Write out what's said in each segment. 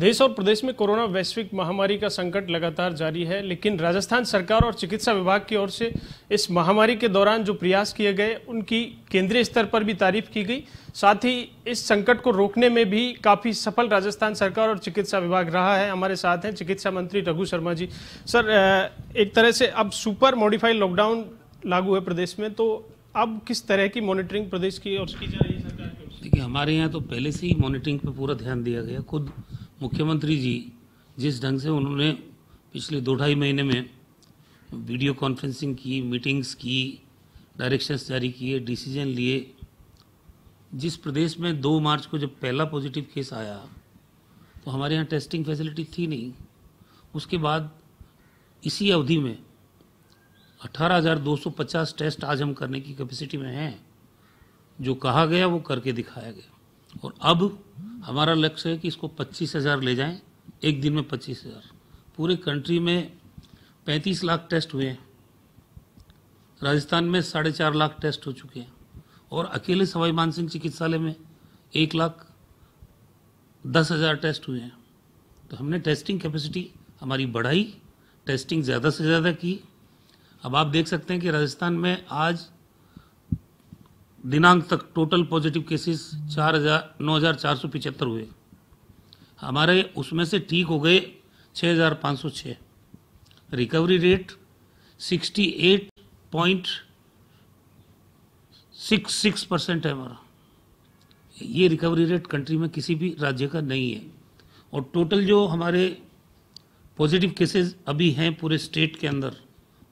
देश और प्रदेश में कोरोना वैश्विक महामारी का संकट लगातार जारी है लेकिन राजस्थान सरकार और चिकित्सा विभाग की ओर से इस महामारी के दौरान जो प्रयास किए गए उनकी केंद्रीय स्तर पर भी तारीफ की गई साथ ही इस संकट को रोकने में भी काफ़ी सफल राजस्थान सरकार और चिकित्सा विभाग रहा है हमारे साथ हैं चिकित्सा मंत्री रघु शर्मा जी सर एक तरह से अब सुपर मॉडिफाइड लॉकडाउन लागू है प्रदेश में तो अब किस तरह की मॉनिटरिंग प्रदेश की और की जा रही है सरकार की देखिए हमारे यहाँ तो पहले से ही मॉनिटरिंग पर पूरा ध्यान दिया गया खुद मुख्यमंत्री जी जिस ढंग से उन्होंने पिछले दो ढाई महीने में वीडियो कॉन्फ्रेंसिंग की मीटिंग्स की डायरेक्शंस जारी किए डिसीजन लिए जिस प्रदेश में दो मार्च को जब पहला पॉजिटिव केस आया तो हमारे यहाँ टेस्टिंग फैसिलिटी थी नहीं उसके बाद इसी अवधि में 18,250 टेस्ट आज हम करने की कैपेसिटी में हैं जो कहा गया वो करके दिखाया गया और अब हमारा लक्ष्य है कि इसको पच्चीस हज़ार ले जाएं एक दिन में पच्चीस हज़ार पूरे कंट्री में पैंतीस लाख टेस्ट हुए हैं राजस्थान में साढ़े चार लाख टेस्ट हो चुके हैं और अकेले सवाई मानसिंह चिकित्सालय में एक लाख दस हज़ार टेस्ट हुए हैं तो हमने टेस्टिंग कैपेसिटी हमारी बढ़ाई टेस्टिंग ज़्यादा से ज़्यादा की अब आप देख सकते हैं कि राजस्थान में आज दिनांक तक टोटल पॉजिटिव केसेस चार हज़ार नौ हज़ार चार सौ पिचहत्तर हुए हमारे उसमें से ठीक हो गए छः हज़ार पाँच सौ छः recovery rate sixty eight point six six percent है हमारा ये रिकवरी रेट कंट्री में किसी भी राज्य का नहीं है और टोटल जो हमारे पॉजिटिव केसेस अभी हैं पूरे स्टेट के अंदर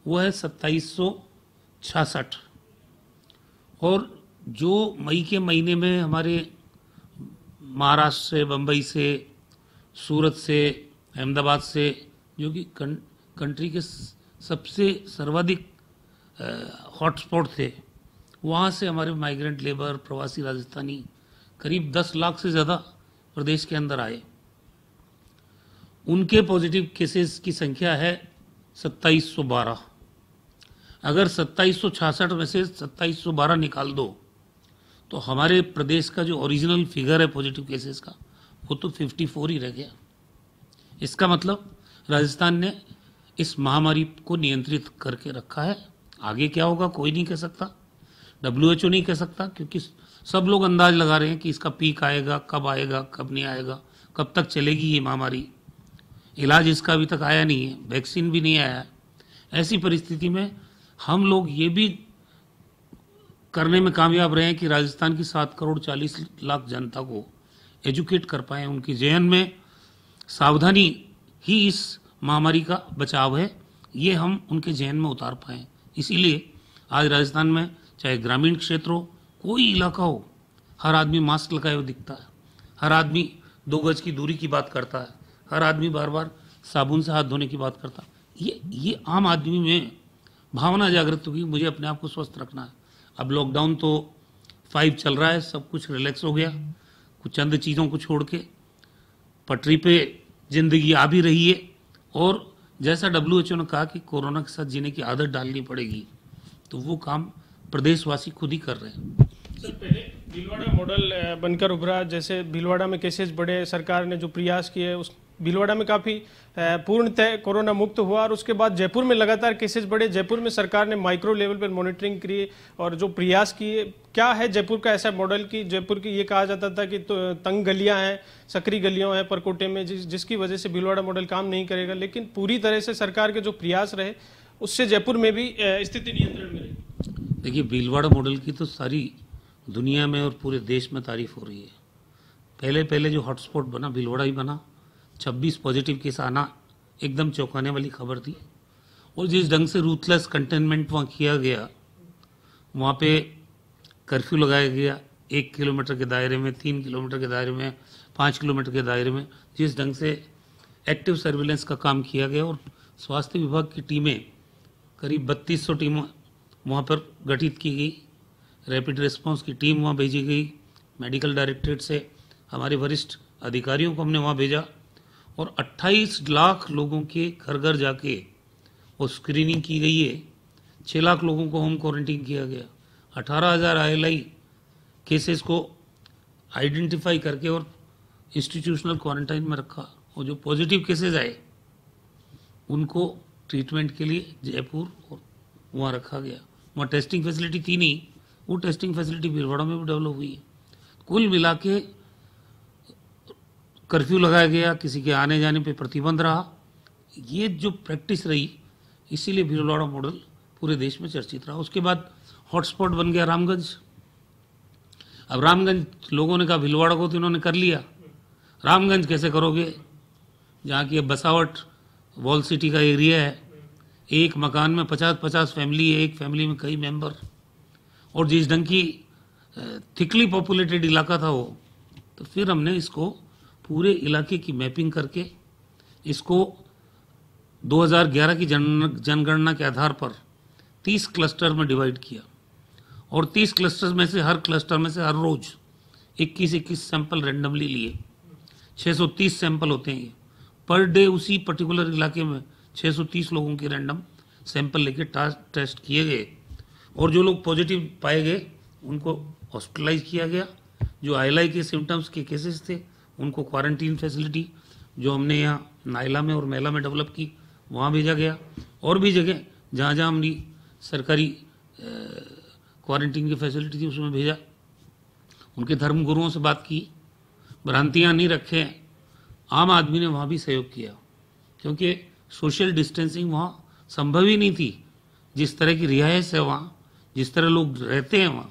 वो है सत्ताईस सौ छियासठ और जो मई के महीने में हमारे महाराष्ट्र से बम्बई से सूरत से अहमदाबाद से जो कि कंट्री के सबसे सर्वाधिक हॉटस्पॉट थे वहाँ से हमारे माइग्रेंट लेबर प्रवासी राजस्थानी करीब 10 लाख से ज़्यादा प्रदेश के अंदर आए उनके पॉजिटिव केसेस की संख्या है 2712 अगर 2766 में से 2712 निकाल दो तो हमारे प्रदेश का जो ओरिजिनल फिगर है पॉजिटिव केसेस का वो तो 54 ही रह गया इसका मतलब राजस्थान ने इस महामारी को नियंत्रित करके रखा है आगे क्या होगा कोई नहीं कह सकता डब्ल्यू नहीं कह सकता क्योंकि सब लोग अंदाज लगा रहे हैं कि इसका पीक आएगा कब आएगा कब नहीं आएगा कब तक चलेगी ये महामारी इलाज इसका अभी तक आया नहीं है वैक्सीन भी नहीं आया है ऐसी परिस्थिति में हम लोग ये भी करने में कामयाब रहे कि राजस्थान की सात करोड़ चालीस लाख जनता को एजुकेट कर पाए उनके जहन में सावधानी ही इस महामारी का बचाव है ये हम उनके जहन में उतार पाएँ इसीलिए आज राजस्थान में चाहे ग्रामीण क्षेत्र हो कोई इलाका हो हर आदमी मास्क लगाए हुए दिखता है हर आदमी दो गज की दूरी की बात करता है हर आदमी बार बार साबुन से हाथ धोने की बात करता है ये ये आम आदमी में भावना जागृत होगी मुझे अपने आप को स्वस्थ रखना है अब लॉकडाउन तो फाइव चल रहा है सब कुछ रिलैक्स हो गया कुछ चंद चीज़ों को छोड़ के पटरी पे ज़िंदगी आ भी रही है और जैसा डब्ल्यू ने कहा कि कोरोना के साथ जीने की आदत डालनी पड़ेगी तो वो काम प्रदेशवासी खुद ही कर रहे हैं सर पहले भीलवाड़ा मॉडल बनकर उभरा जैसे भीलवाड़ा में केसेस बढ़े सरकार ने जो प्रयास किए उस भीलवाड़ा में काफ़ी पूर्णतः कोरोना मुक्त हुआ और उसके बाद जयपुर में लगातार केसेस बढ़े जयपुर में सरकार ने माइक्रो लेवल पर मॉनिटरिंग की और जो प्रयास किए क्या है जयपुर का ऐसा मॉडल कि जयपुर की ये कहा जाता था कि तो तंग गलियां हैं सक्री गलियां हैं परकोटे में जिस जिसकी वजह से भीलवाड़ा मॉडल काम नहीं करेगा लेकिन पूरी तरह से सरकार के जो प्रयास रहे उससे जयपुर में भी स्थिति नियंत्रण में देखिए भीलवाड़ा मॉडल की तो सारी दुनिया में और पूरे देश में तारीफ हो रही है पहले पहले जो हॉटस्पॉट बना भीलवाड़ा ही बना 26 पॉजिटिव केस आना एकदम चौंकाने वाली खबर थी और जिस ढंग से रूथलेस कंटेनमेंट वहाँ किया गया वहाँ पे कर्फ्यू लगाया गया एक किलोमीटर के दायरे में तीन किलोमीटर के दायरे में पाँच किलोमीटर के दायरे में जिस ढंग से एक्टिव सर्विलेंस का काम किया गया और स्वास्थ्य विभाग की टीमें करीब बत्तीस सौ टीम वहाँ पर गठित की गई रैपिड रिस्पांस की टीम वहाँ भेजी गई मेडिकल डायरेक्टरेट से हमारे वरिष्ठ अधिकारियों को हमने वहाँ भेजा और 28 लाख लोगों के घर घर जाके वो स्क्रीनिंग की गई है छः लाख लोगों को होम क्वारंटीन किया गया अठारह हज़ार आई केसेस को आइडेंटिफाई करके और इंस्टीट्यूशनल क्वारंटाइन में रखा और जो पॉजिटिव केसेस आए उनको ट्रीटमेंट के लिए जयपुर और वहाँ रखा गया वहाँ टेस्टिंग फैसिलिटी थी नहीं वो टेस्टिंग फैसिलिटी भीलवाड़ा में भी डेवलप हुई है कुल मिला के कर्फ्यू लगाया गया किसी के आने जाने पे प्रतिबंध रहा ये जो प्रैक्टिस रही इसीलिए भीलवाड़ा मॉडल पूरे देश में चर्चित रहा उसके बाद हॉटस्पॉट बन गया रामगंज अब रामगंज लोगों ने कहा भीलवाड़ा को तो इन्होंने कर लिया रामगंज कैसे करोगे जहाँ की बसावट वॉल सिटी का एरिया है एक मकान में पचास पचास फैमिली है एक फैमिली में कई मेंबर और जिस ढंग की थिकली पॉपुलेटेड इलाका था वो तो फिर हमने इसको पूरे इलाके की मैपिंग करके इसको 2011 की जन जनगणना के आधार पर 30 क्लस्टर में डिवाइड किया और 30 क्लस्टर में से हर क्लस्टर में से हर रोज़ 21-21 सैंपल रेंडमली लिए 630 सैंपल होते हैं पर डे उसी पर्टिकुलर इलाके में 630 लोगों के रैंडम सैंपल लेके टेस्ट किए गए और जो लोग पॉजिटिव पाए गए उनको हॉस्पिटलाइज किया गया जो आई के सिम्टम्स के केसेस थे उनको क्वारंटीन फैसिलिटी जो हमने यहाँ नायला में और मेला में डेवलप की वहाँ भेजा गया और भी जगह जहाँ जहाँ हमने सरकारी क्वारंटीन की फैसिलिटी थी उसमें भेजा उनके धर्म गुरुओं से बात की भ्रांतियाँ नहीं रखे आम आदमी ने वहाँ भी सहयोग किया क्योंकि सोशल डिस्टेंसिंग वहाँ संभव ही नहीं थी जिस तरह की रिहायश है वहाँ जिस तरह लोग रहते हैं वहाँ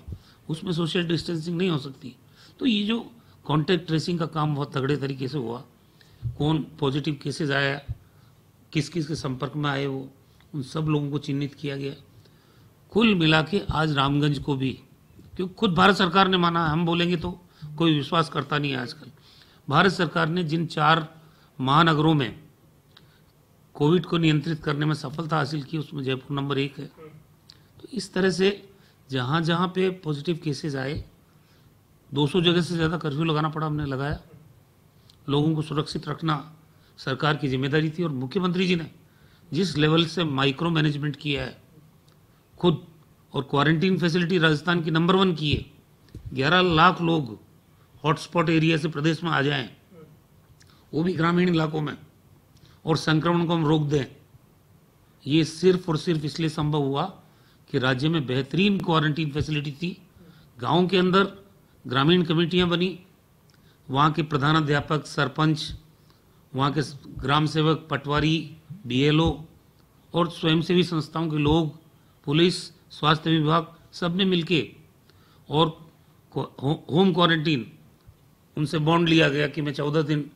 उसमें सोशल डिस्टेंसिंग नहीं हो सकती तो ये जो कॉन्टैक्ट ट्रेसिंग का काम बहुत तगड़े तरीके से हुआ कौन पॉजिटिव केसेज आया किस किस के संपर्क में आए वो उन सब लोगों को चिन्हित किया गया कुल मिला के आज रामगंज को भी क्योंकि खुद भारत सरकार ने माना हम बोलेंगे तो कोई विश्वास करता नहीं है आजकल भारत सरकार ने जिन चार महानगरों में कोविड को नियंत्रित करने में सफलता हासिल की उसमें जयपुर नंबर एक है तो इस तरह से जहाँ जहाँ पे पॉजिटिव केसेस आए 200 जगह से ज़्यादा कर्फ्यू लगाना पड़ा हमने लगाया लोगों को सुरक्षित रखना सरकार की जिम्मेदारी थी और मुख्यमंत्री जी ने जिस लेवल से माइक्रो मैनेजमेंट किया है खुद और क्वारंटीन फैसिलिटी राजस्थान की नंबर वन की है ग्यारह लाख लोग हॉटस्पॉट एरिया से प्रदेश में आ जाएं वो भी ग्रामीण इलाकों में और संक्रमण को हम रोक दें ये सिर्फ और सिर्फ इसलिए संभव हुआ कि राज्य में बेहतरीन क्वारंटीन फैसिलिटी थी गाँव के अंदर ग्रामीण कमेटियाँ बनी वहाँ के प्रधानाध्यापक सरपंच वहाँ के ग्राम सेवक पटवारी बीएलओ और स्वयंसेवी संस्थाओं के लोग पुलिस स्वास्थ्य विभाग सब ने मिल और होम क्वारंटीन उनसे बॉन्ड लिया गया कि मैं चौदह दिन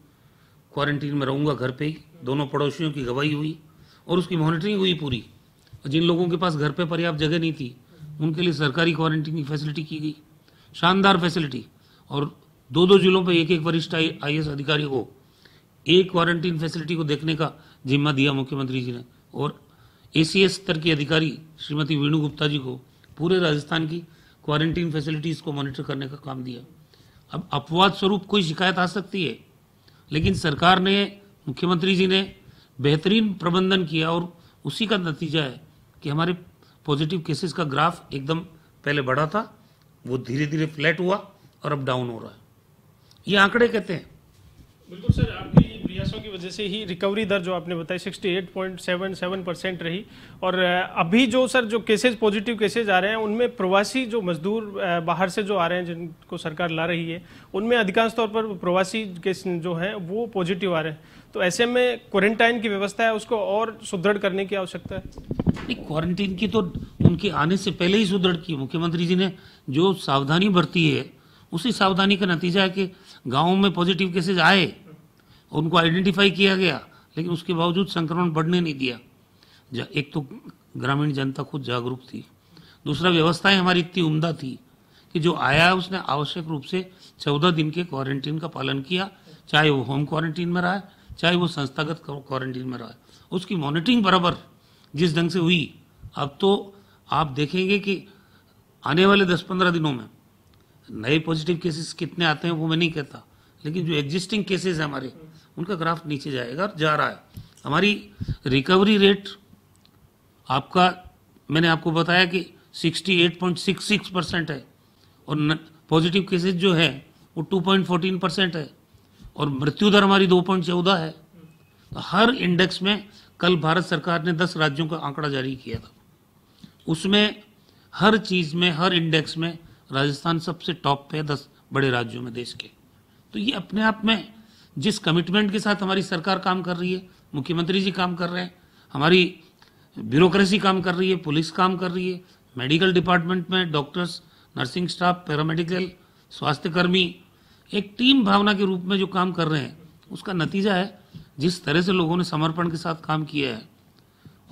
क्वारंटीन में रहूँगा घर पे ही दोनों पड़ोसियों की गवाही हुई और उसकी मॉनिटरिंग हुई पूरी और जिन लोगों के पास घर पे पर्याप्त जगह नहीं थी उनके लिए सरकारी क्वारंटीन की फैसिलिटी की गई शानदार फैसिलिटी और दो दो जिलों पर एक एक वरिष्ठ आई एस अधिकारी को एक क्वारंटीन फैसिलिटी को देखने का जिम्मा दिया मुख्यमंत्री जी ने और ए स्तर की अधिकारी श्रीमती वेणु गुप्ता जी को पूरे राजस्थान की क्वारंटीन फैसिलिटीज़ को मॉनिटर करने का काम दिया अब अपवाद स्वरूप कोई शिकायत आ सकती है लेकिन सरकार ने मुख्यमंत्री जी ने बेहतरीन प्रबंधन किया और उसी का नतीजा है कि हमारे पॉजिटिव केसेस का ग्राफ एकदम पहले बढ़ा था वो धीरे धीरे फ्लैट हुआ और अब डाउन हो रहा है ये आंकड़े कहते हैं बिल्कुल सर आपकी प्रयासों की वजह से ही रिकवरी दर जो आपने बताई 68.77 परसेंट रही और अभी जो सर जो केसेस पॉजिटिव केसेस आ रहे हैं उनमें प्रवासी जो मजदूर बाहर से जो आ रहे हैं जिनको सरकार ला रही है उनमें अधिकांश तौर पर प्रवासी केस जो हैं वो पॉजिटिव आ रहे हैं तो ऐसे में क्वारंटाइन की व्यवस्था है उसको और सुदृढ़ करने की आवश्यकता है नहीं क्वारंटीन की तो उनके आने से पहले ही सुदृढ़ की मुख्यमंत्री जी ने जो सावधानी बरती है उसी सावधानी का नतीजा है कि गाँव में पॉजिटिव केसेज आए उनको आइडेंटिफाई किया गया लेकिन उसके बावजूद संक्रमण बढ़ने नहीं दिया एक तो ग्रामीण जनता खुद जागरूक थी दूसरा व्यवस्थाएं हमारी इतनी उम्दा थी कि जो आया उसने आवश्यक रूप से चौदह दिन के क्वारंटीन का पालन किया चाहे वो होम क्वारंटीन में रहा है चाहे वो संस्थागत क्वारंटीन में रहा है उसकी मॉनिटरिंग बराबर जिस ढंग से हुई अब तो आप देखेंगे कि आने वाले दस पंद्रह दिनों में नए पॉजिटिव केसेस कितने आते हैं वो मैं नहीं कहता लेकिन जो एग्जिस्टिंग केसेस हैं हमारे उनका ग्राफ नीचे जाएगा और जा रहा है हमारी रिकवरी रेट आपका मैंने आपको बताया कि 68.66 परसेंट है और पॉजिटिव केसेस जो है वो 2.14 परसेंट है और मृत्यु दर हमारी दो पॉइंट चौदह है तो हर इंडेक्स में कल भारत सरकार ने दस राज्यों का आंकड़ा जारी किया था उसमें हर चीज़ में हर इंडेक्स में राजस्थान सबसे टॉप पे है दस बड़े राज्यों में देश के तो ये अपने आप में जिस कमिटमेंट के साथ हमारी सरकार काम कर रही है मुख्यमंत्री जी काम कर रहे हैं हमारी ब्यूरोक्रेसी काम कर रही है पुलिस काम कर रही है मेडिकल डिपार्टमेंट में डॉक्टर्स नर्सिंग स्टाफ पैरामेडिकल स्वास्थ्यकर्मी एक टीम भावना के रूप में जो काम कर रहे हैं उसका नतीजा है जिस तरह से लोगों ने समर्पण के साथ काम किया है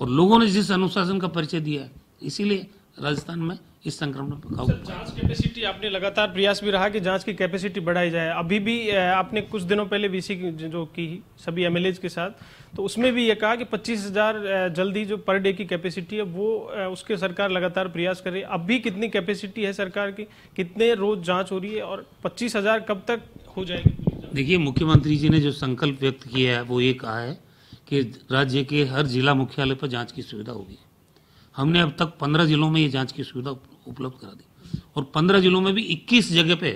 और लोगों ने जिस अनुशासन का परिचय दिया है इसीलिए राजस्थान में इस संक्रमण पर काबू जांच कैपेसिटी आपने लगातार प्रयास भी रहा कि जांच की कैपेसिटी बढ़ाई जाए अभी भी आपने कुछ दिनों पहले वीसी जो की सभी एम के साथ तो उसमें भी ये कहा कि 25,000 जल्दी जो पर डे की कैपेसिटी है वो उसके सरकार लगातार प्रयास करे अब भी कितनी कैपेसिटी है सरकार की कितने रोज जाँच हो रही है और पच्चीस कब तक हो जाएगी देखिए मुख्यमंत्री जी ने जो संकल्प व्यक्त किया है वो ये कहा है कि राज्य के हर जिला मुख्यालय पर जांच की सुविधा होगी हमने अब तक पंद्रह जिलों में ये जाँच की सुविधा उपलब्ध करा दी और पंद्रह जिलों में भी इक्कीस जगह पे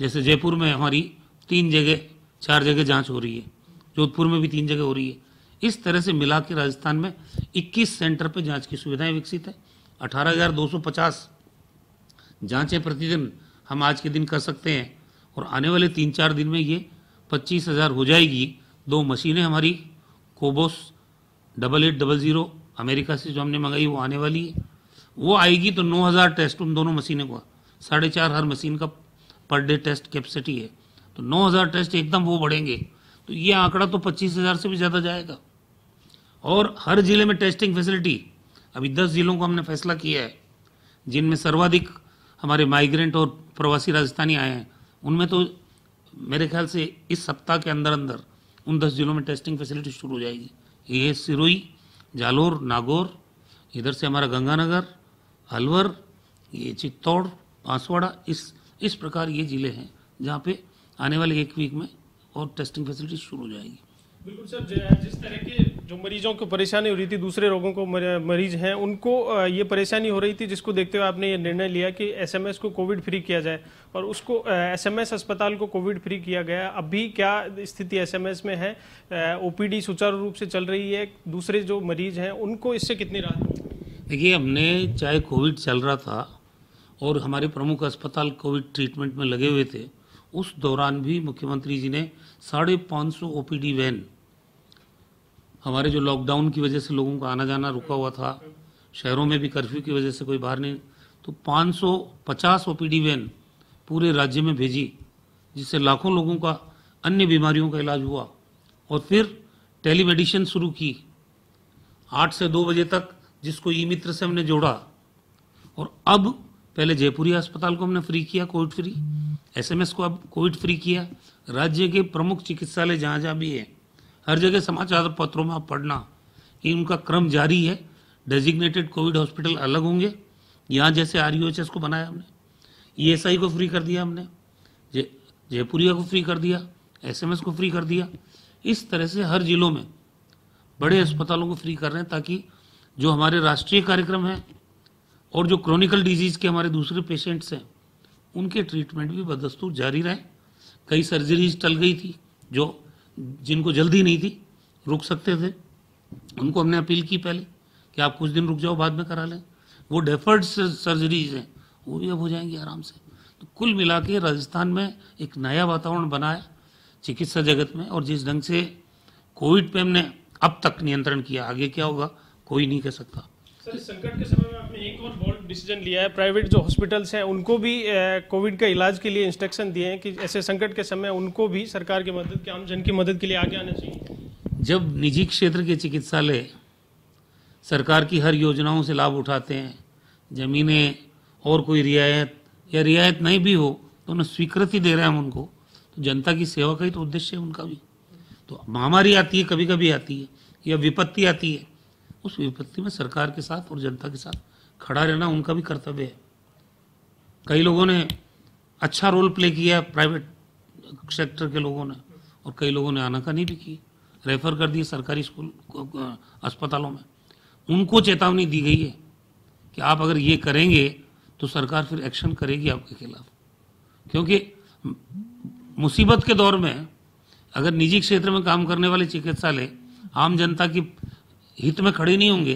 जैसे जयपुर में हमारी तीन जगह चार जगह जाँच हो रही है जोधपुर में भी तीन जगह हो रही है इस तरह से मिला के राजस्थान में 21 सेंटर पर जांच की सुविधाएं विकसित है अठारह जांचें प्रतिदिन हम आज के दिन कर सकते हैं और आने वाले तीन चार दिन में ये 25,000 हो जाएगी दो मशीनें हमारी cobas double eight double zero America से जो हमने मंगाई वो आने वाली है वो आएगी तो 9000 टेस्ट उन दोनों मशीनों का साढ़े चार हर मशीन का पर डे टेस्ट कैपेसिटी है तो 9000 टेस्ट एकदम वो बढ़ेंगे तो ये आंकड़ा तो 25000 से भी ज़्यादा जाएगा और हर ज़िले में टेस्टिंग फैसिलिटी अभी दस ज़िलों को हमने फैसला किया है जिनमें सर्वाधिक हमारे माइग्रेंट और प्रवासी राजस्थानी आए हैं उनमें तो मेरे ख्याल से इस सप्ताह के अंदर अंदर उन दस ज़िलों में टेस्टिंग फैसिलिटी शुरू हो जाएगी ये सिरोई जालोर नागौर इधर से हमारा गंगानगर अलवर ये चित्तौड़ बांसवाड़ा इस इस प्रकार ये ज़िले हैं जहाँ पे आने वाले एक वीक में और टेस्टिंग फैसिलिटी शुरू हो जाएगी बिल्कुल सर जिस तरह के जो मरीजों को परेशानी हो रही थी दूसरे रोगों को मरीज हैं उनको ये परेशानी हो रही थी जिसको देखते हुए आपने ये निर्णय लिया कि एसएमएस को कोविड फ्री किया जाए और उसको एसएमएस अस्पताल को कोविड फ्री किया गया अभी क्या स्थिति एसएमएस में है ओपीडी सुचारू रूप से चल रही है दूसरे जो मरीज हैं उनको इससे कितनी राहत देखिए हमने चाहे कोविड चल रहा था और हमारे प्रमुख अस्पताल कोविड ट्रीटमेंट में लगे हुए थे उस दौरान भी मुख्यमंत्री जी ने साढ़े पाँच सौ ओ वैन हमारे जो लॉकडाउन की वजह से लोगों का आना जाना रुका हुआ था शहरों में भी कर्फ्यू की वजह से कोई बाहर नहीं तो 550 ओपीडी वैन पूरे राज्य में भेजी जिससे लाखों लोगों का अन्य बीमारियों का इलाज हुआ और फिर टेलीमेडिसिन शुरू की आठ से दो बजे तक जिसको ई मित्र से हमने जोड़ा और अब पहले जयपुरी अस्पताल को हमने फ्री किया कोविड फ्री एसएमएस को अब कोविड फ्री किया राज्य के प्रमुख चिकित्सालय जहाँ जहाँ भी हैं हर जगह समाचार पत्रों में आप पढ़ना कि उनका क्रम जारी है डेजिग्नेटेड कोविड हॉस्पिटल अलग होंगे यहाँ जैसे आर को बनाया हमने ई e को फ्री कर दिया हमने जे जयपुरिया को फ्री कर दिया एसएमएस को फ्री कर दिया इस तरह से हर जिलों में बड़े अस्पतालों को फ्री कर रहे हैं ताकि जो हमारे राष्ट्रीय कार्यक्रम हैं और जो क्रॉनिकल डिजीज़ के हमारे दूसरे पेशेंट्स हैं उनके ट्रीटमेंट भी बदस्तूर जारी रहे कई सर्जरीज टल गई थी जो जिनको जल्दी नहीं थी रुक सकते थे उनको हमने अपील की पहले कि आप कुछ दिन रुक जाओ बाद में करा लें वो डेफर्ड सर्जरीज हैं वो भी अब हो जाएंगी आराम से तो कुल मिला के राजस्थान में एक नया वातावरण बना है चिकित्सा जगत में और जिस ढंग से कोविड पे हमने अब तक नियंत्रण किया आगे क्या होगा कोई नहीं कह सकता सर संकट के समय में आपने एक और डिसीजन लिया है प्राइवेट जो हॉस्पिटल्स हैं उनको भी कोविड का इलाज के लिए इंस्ट्रक्शन दिए हैं कि ऐसे संकट के समय उनको भी सरकार की मदद के आमजन की मदद के लिए आगे आना चाहिए जब निजी क्षेत्र के चिकित्सालय सरकार की हर योजनाओं से लाभ उठाते हैं ज़मीनें और कोई रियायत या रियायत नहीं भी हो तो उन्हें स्वीकृति दे रहे हैं हम उनको तो जनता की सेवा का ही तो उद्देश्य है उनका भी तो महामारी आती है कभी कभी आती है या विपत्ति आती है उस विपत्ति में सरकार के साथ और जनता के साथ खड़ा रहना उनका भी कर्तव्य है कई लोगों ने अच्छा रोल प्ले किया प्राइवेट सेक्टर के लोगों ने और कई लोगों ने आना नहीं भी की रेफर कर दिए सरकारी स्कूल अस्पतालों में उनको चेतावनी दी गई है कि आप अगर ये करेंगे तो सरकार फिर एक्शन करेगी आपके खिलाफ क्योंकि मुसीबत के दौर में अगर निजी क्षेत्र में काम करने वाले चिकित्सालय आम जनता की हित में खड़े नहीं होंगे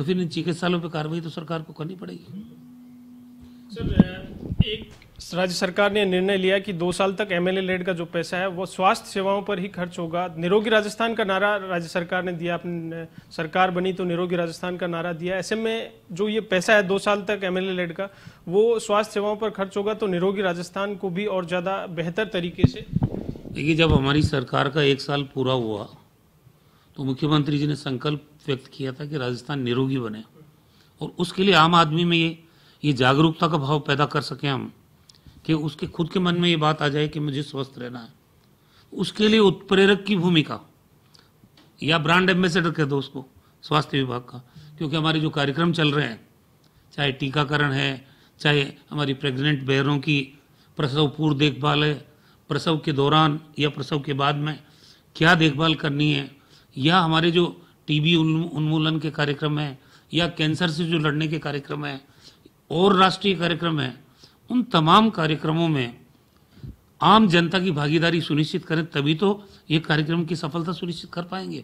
तो फिर इन चिकित्सालयों पर कार्रवाई तो सरकार को करनी पड़ेगी सर एक राज्य सरकार ने निर्णय लिया कि दो साल तक एमएलए लेड का जो पैसा है वो स्वास्थ्य सेवाओं पर ही खर्च होगा निरोगी राजस्थान का नारा राज्य सरकार ने दिया अपने सरकार बनी तो निरोगी राजस्थान का नारा दिया ऐसे में जो ये पैसा है दो साल तक एमएलए लेड का वो स्वास्थ्य सेवाओं पर खर्च होगा तो निरोगी राजस्थान को भी और ज़्यादा बेहतर तरीके से देखिए जब हमारी सरकार का एक साल पूरा हुआ तो मुख्यमंत्री जी ने संकल्प व्यक्त किया था कि राजस्थान निरोगी बने और उसके लिए आम आदमी में ये ये जागरूकता का भाव पैदा कर सकें हम कि उसके खुद के मन में ये बात आ जाए कि मुझे स्वस्थ रहना है उसके लिए उत्प्रेरक की भूमिका या ब्रांड एम्बेसडर कह दो उसको स्वास्थ्य विभाग का क्योंकि हमारे जो कार्यक्रम चल रहे हैं चाहे टीकाकरण है चाहे हमारी प्रेग्नेंट बहनों की प्रसव पूर्व देखभाल है प्रसव के दौरान या प्रसव के बाद में क्या देखभाल करनी है या हमारे जो टीबी उन्मूलन के कार्यक्रम है या कैंसर से जो लड़ने के कार्यक्रम है और राष्ट्रीय कार्यक्रम है उन तमाम कार्यक्रमों में आम जनता की भागीदारी सुनिश्चित करें तभी तो ये कार्यक्रम की सफलता सुनिश्चित कर पाएंगे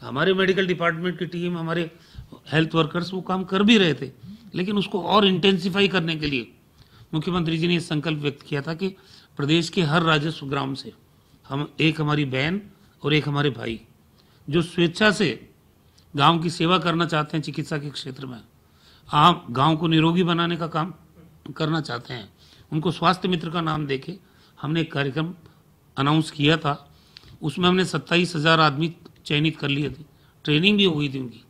तो हमारे मेडिकल डिपार्टमेंट की टीम हमारे हेल्थ वर्कर्स वो काम कर भी रहे थे लेकिन उसको और इंटेंसिफाई करने के लिए मुख्यमंत्री जी ने संकल्प व्यक्त किया था कि प्रदेश के हर राजस्व ग्राम से हम एक हमारी बहन और एक हमारे भाई जो स्वेच्छा से गांव की सेवा करना चाहते हैं चिकित्सा के क्षेत्र में आप गांव को निरोगी बनाने का काम करना चाहते हैं उनको स्वास्थ्य मित्र का नाम देके हमने एक कार्यक्रम अनाउंस किया था उसमें हमने सत्ताईस हज़ार आदमी चयनित कर लिए थे ट्रेनिंग भी हो गई थी उनकी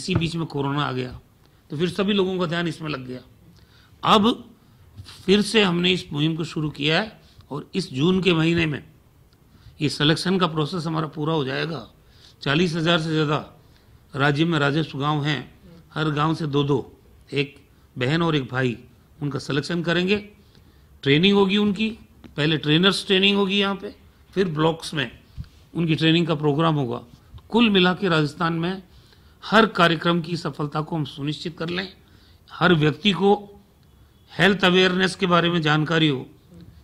इसी बीच में कोरोना आ गया तो फिर सभी लोगों का ध्यान इसमें लग गया अब फिर से हमने इस मुहिम को शुरू किया है और इस जून के महीने में ये सिलेक्शन का प्रोसेस हमारा पूरा हो जाएगा चालीस हज़ार से ज़्यादा राज्य में राजस्व गांव हैं हर गांव से दो दो एक बहन और एक भाई उनका सिलेक्शन करेंगे ट्रेनिंग होगी उनकी पहले ट्रेनर्स ट्रेनिंग होगी यहाँ पे फिर ब्लॉक्स में उनकी ट्रेनिंग का प्रोग्राम होगा कुल मिला के राजस्थान में हर कार्यक्रम की सफलता को हम सुनिश्चित कर लें हर व्यक्ति को हेल्थ अवेयरनेस के बारे में जानकारी हो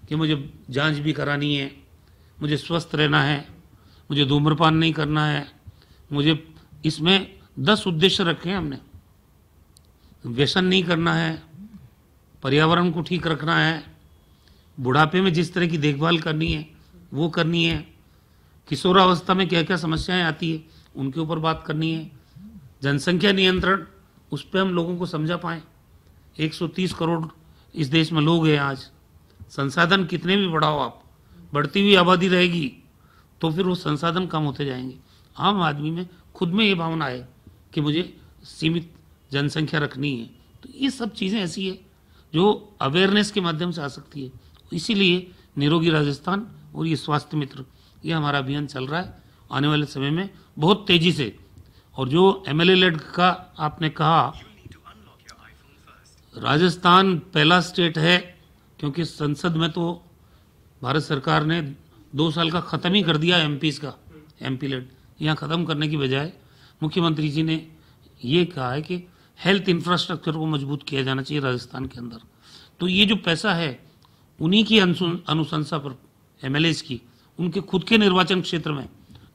कि मुझे जांच भी करानी है मुझे स्वस्थ रहना है मुझे धूम्रपान नहीं करना है मुझे इसमें दस उद्देश्य रखे हैं हमने व्यसन नहीं करना है पर्यावरण को ठीक रखना है बुढ़ापे में जिस तरह की देखभाल करनी है वो करनी है किशोरावस्था में क्या क्या समस्याएं आती है उनके ऊपर बात करनी है जनसंख्या नियंत्रण उस पर हम लोगों को समझा पाए 130 करोड़ इस देश में लोग हैं आज संसाधन कितने भी बढ़ाओ आप बढ़ती हुई आबादी रहेगी तो फिर वो संसाधन कम होते जाएंगे आम आदमी में खुद में ये भावना है कि मुझे सीमित जनसंख्या रखनी है तो ये सब चीज़ें ऐसी है जो अवेयरनेस के माध्यम से आ सकती है इसीलिए निरोगी राजस्थान और ये स्वास्थ्य मित्र ये हमारा अभियान चल रहा है आने वाले समय में बहुत तेज़ी से और जो एम एल का आपने कहा राजस्थान पहला स्टेट है क्योंकि संसद में तो भारत सरकार ने दो साल का ख़त्म ही कर दिया एम का एम पी लेड यहाँ ख़त्म करने की बजाय मुख्यमंत्री जी ने ये कहा है कि हेल्थ इंफ्रास्ट्रक्चर को मजबूत किया जाना चाहिए राजस्थान के अंदर तो ये जो पैसा है उन्हीं की अनुशंसा पर एम की उनके खुद के निर्वाचन क्षेत्र में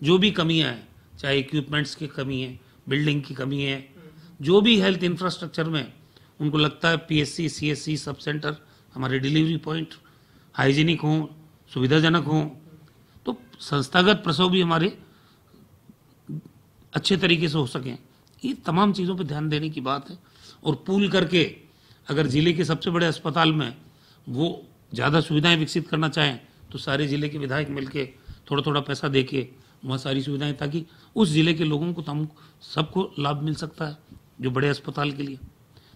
जो भी कमियाँ हैं चाहे इक्विपमेंट्स की कमी है बिल्डिंग की कमी है जो भी हेल्थ इंफ्रास्ट्रक्चर में उनको लगता है पीएससी सीएससी सब सेंटर हमारे डिलीवरी पॉइंट हाइजीनिक हों सुविधाजनक हों तो संस्थागत प्रसव भी हमारे अच्छे तरीके से हो सकें ये तमाम चीज़ों पर ध्यान देने की बात है और पूल करके अगर ज़िले के सबसे बड़े अस्पताल में वो ज़्यादा सुविधाएं विकसित करना चाहें तो सारे ज़िले के विधायक मिलके थोड़ा थोड़ा पैसा दे के वहाँ सारी सुविधाएं ताकि उस ज़िले के लोगों को तम तो सबको लाभ मिल सकता है जो बड़े अस्पताल के लिए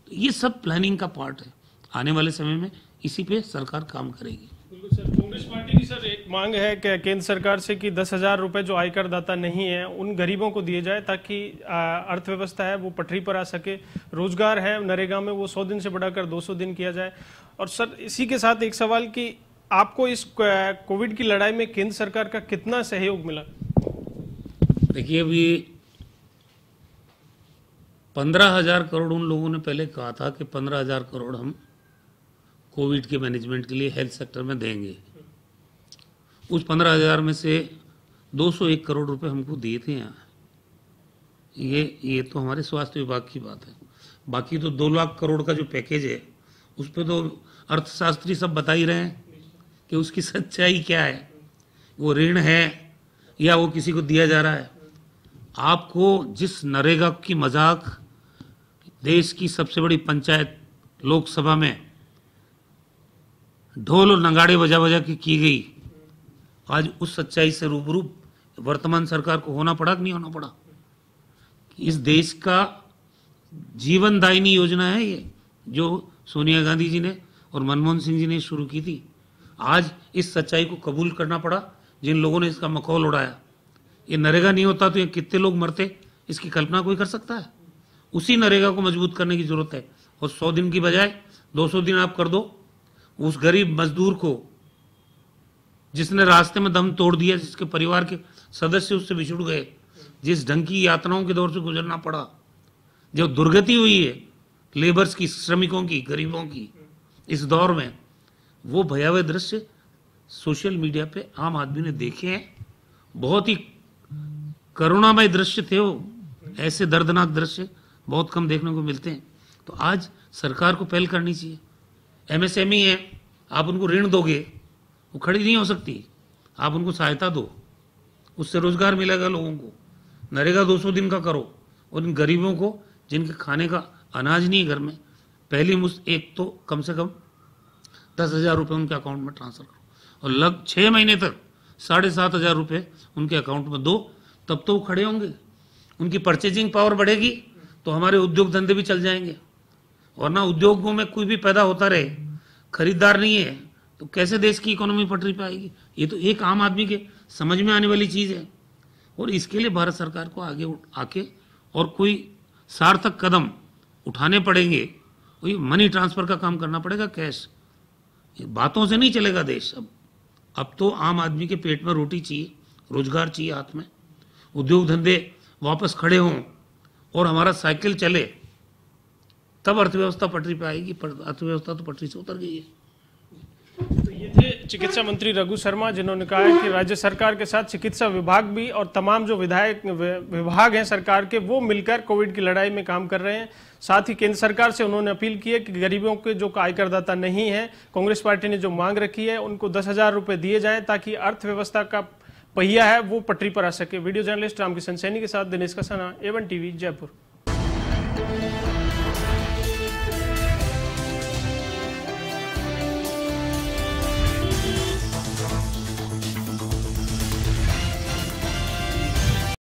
तो ये सब प्लानिंग का पार्ट है आने वाले समय में इसी पे सरकार काम करेगी बिल्कुल सर पार्टी की सर एक मांग है कि केंद्र सरकार से कि दस हजार रुपए जो आयकर दाता नहीं है उन गरीबों को दिए जाए ताकि अर्थव्यवस्था है वो पटरी पर आ सके रोजगार है नरेगा में वो सौ दिन से बढ़ाकर दो सौ दिन किया जाए और सर इसी के साथ एक सवाल कि आपको इस कोविड की लड़ाई में केंद्र सरकार का कितना सहयोग मिला देखिए अभी पंद्रह हजार करोड़ उन लोगों ने पहले कहा था कि पंद्रह हजार करोड़ हम कोविड के मैनेजमेंट के लिए हेल्थ सेक्टर में देंगे उस पंद्रह हज़ार में से दो सौ एक करोड़ रुपए हमको दिए थे यहाँ ये ये तो हमारे स्वास्थ्य विभाग की बात है बाकी तो दो लाख करोड़ का जो पैकेज है उस पर तो अर्थशास्त्री सब बता ही रहे हैं कि उसकी सच्चाई क्या है वो ऋण है या वो किसी को दिया जा रहा है आपको जिस नरेगा की मजाक देश की सबसे बड़ी पंचायत लोकसभा में ढोल और नगाड़े बजा बजा के की गई आज उस सच्चाई से रूबरू वर्तमान सरकार को होना पड़ा कि नहीं होना पड़ा इस देश का दायनी योजना है ये जो सोनिया गांधी जी ने और मनमोहन सिंह जी ने शुरू की थी आज इस सच्चाई को कबूल करना पड़ा जिन लोगों ने इसका मखौल उड़ाया ये नरेगा नहीं होता तो ये कितने लोग मरते इसकी कल्पना कोई कर सकता है उसी नरेगा को मजबूत करने की जरूरत है और सौ दिन की बजाय दो सौ दिन आप कर दो उस गरीब मजदूर को जिसने रास्ते में दम तोड़ दिया जिसके परिवार के सदस्य उससे बिछुड़ गए जिस ढंग की यात्राओं के दौर से गुजरना पड़ा जो दुर्गति हुई है लेबर्स की श्रमिकों की गरीबों की इस दौर में वो भयावह दृश्य सोशल मीडिया पे आम आदमी ने देखे हैं बहुत ही करुणामय दृश्य थे वो ऐसे दर्दनाक दृश्य बहुत कम देखने को मिलते हैं तो आज सरकार को पहल करनी चाहिए एमएसएमई है आप उनको ऋण दोगे वो खड़ी नहीं हो सकती आप उनको सहायता दो उससे रोजगार मिलेगा लोगों को नरेगा 200 दिन का करो और इन गरीबों को जिनके खाने का अनाज नहीं है घर में पहली मुस्त एक तो कम से कम दस हज़ार रुपये उनके अकाउंट में ट्रांसफ़र करो और लग छः महीने तक साढ़े सात हज़ार रुपये उनके अकाउंट में दो तब तो वो खड़े होंगे उनकी परचेजिंग पावर बढ़ेगी तो हमारे उद्योग धंधे भी चल जाएंगे वरना उद्योगों में कोई भी पैदा होता रहे खरीदार नहीं है तो कैसे देश की इकोनॉमी पटरी पर आएगी ये तो एक आम आदमी के समझ में आने वाली चीज़ है और इसके लिए भारत सरकार को आगे आके और कोई सार्थक कदम उठाने पड़ेंगे वही मनी ट्रांसफ़र का काम करना पड़ेगा कैश बातों से नहीं चलेगा देश अब अब तो आम आदमी के पेट में रोटी चाहिए रोजगार चाहिए हाथ में उद्योग धंधे वापस खड़े हों और हमारा साइकिल चले तब अर्थव्यवस्था पटरी पर आएगी अर्थव्यवस्था तो पटरी से उतर गई है थे चिकित्सा मंत्री रघु शर्मा जिन्होंने कहा कि राज्य सरकार के साथ चिकित्सा विभाग भी और तमाम जो विधायक विभाग हैं सरकार के वो मिलकर कोविड की लड़ाई में काम कर रहे हैं साथ ही केंद्र सरकार से उन्होंने अपील की है कि गरीबों के जो आयकरदाता नहीं है कांग्रेस पार्टी ने जो मांग रखी है उनको दस हजार रुपये दिए जाए ताकि अर्थव्यवस्था का पहिया है वो पटरी पर आ सके वीडियो जर्नलिस्ट रामकिशन सैनी के साथ दिनेश कसाना एवन टीवी जयपुर